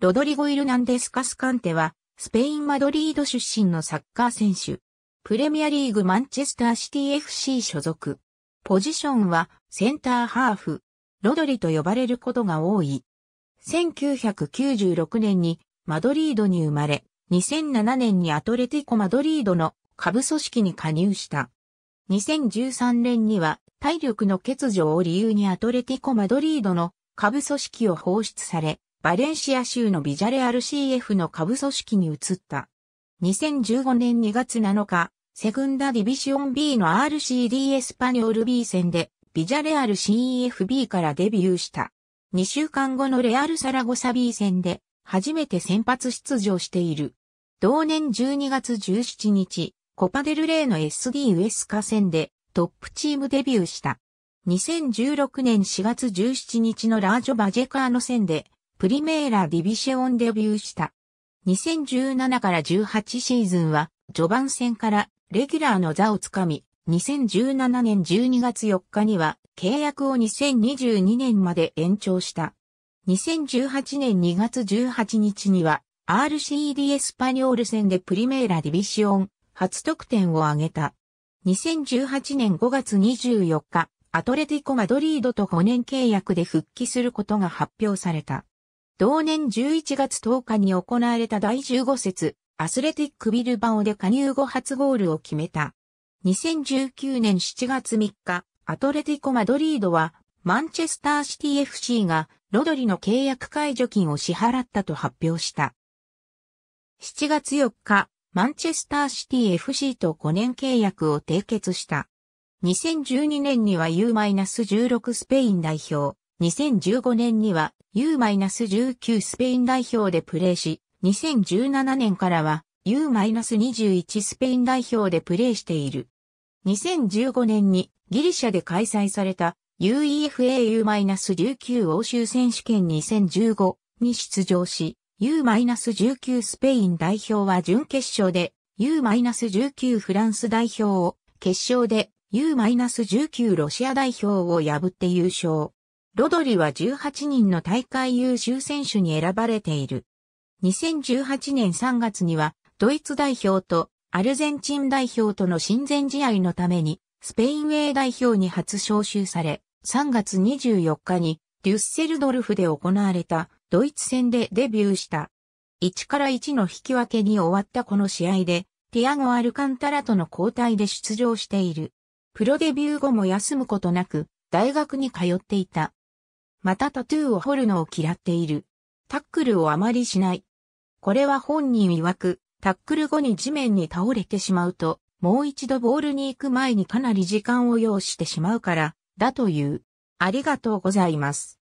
ロドリゴ・イルナンデス・カスカンテは、スペイン・マドリード出身のサッカー選手。プレミアリーグマンチェスターシティ FC 所属。ポジションはセンターハーフ、ロドリと呼ばれることが多い。1996年にマドリードに生まれ、2007年にアトレティコ・マドリードの下部組織に加入した。2013年には体力の欠如を理由にアトレティコ・マドリードの下部組織を放出され、バレンシア州のビジャレアル CF の下部組織に移った。2015年2月7日、セグンダディビシオン B の RCD エスパニョール B 戦で、ビジャレアル CEFB からデビューした。2週間後のレアルサラゴサ B 戦で、初めて先発出場している。同年12月17日、コパデルレーの SD ウエスカ戦で、トップチームデビューした。2016年4月17日のラージョ・バジェカーの戦で、プリメーラ・ディビシオンデビューした。2017から18シーズンは、序盤戦からレギュラーの座をつかみ、2017年12月4日には契約を2022年まで延長した。2018年2月18日には RCD エスパニョール戦でプリメーラディビシオン初得点を挙げた。2018年5月24日、アトレティコ・マドリードと5年契約で復帰することが発表された。同年11月10日に行われた第15節、アスレティックビルバオで加入後初ゴールを決めた。2019年7月3日、アトレティコ・マドリードは、マンチェスターシティ FC が、ロドリの契約解除金を支払ったと発表した。7月4日、マンチェスターシティ FC と5年契約を締結した。2012年には U-16 スペイン代表、2015年には U-19 スペイン代表でプレーし、2017年からは U-21 スペイン代表でプレーしている。2015年にギリシャで開催された UEFAU-19 欧州選手権2015に出場し、U-19 スペイン代表は準決勝で U-19 フランス代表を、決勝で U-19 ロシア代表を破って優勝。ロドリは18人の大会優秀選手に選ばれている。2018年3月には、ドイツ代表とアルゼンチン代表との親善試合のために、スペインウェイ代表に初招集され、3月24日にデュッセルドルフで行われたドイツ戦でデビューした。1から1の引き分けに終わったこの試合で、ティアゴ・アルカンタラとの交代で出場している。プロデビュー後も休むことなく、大学に通っていた。またタトゥーを彫るのを嫌っている。タックルをあまりしない。これは本人曰く、タックル後に地面に倒れてしまうと、もう一度ボールに行く前にかなり時間を要してしまうから、だという。ありがとうございます。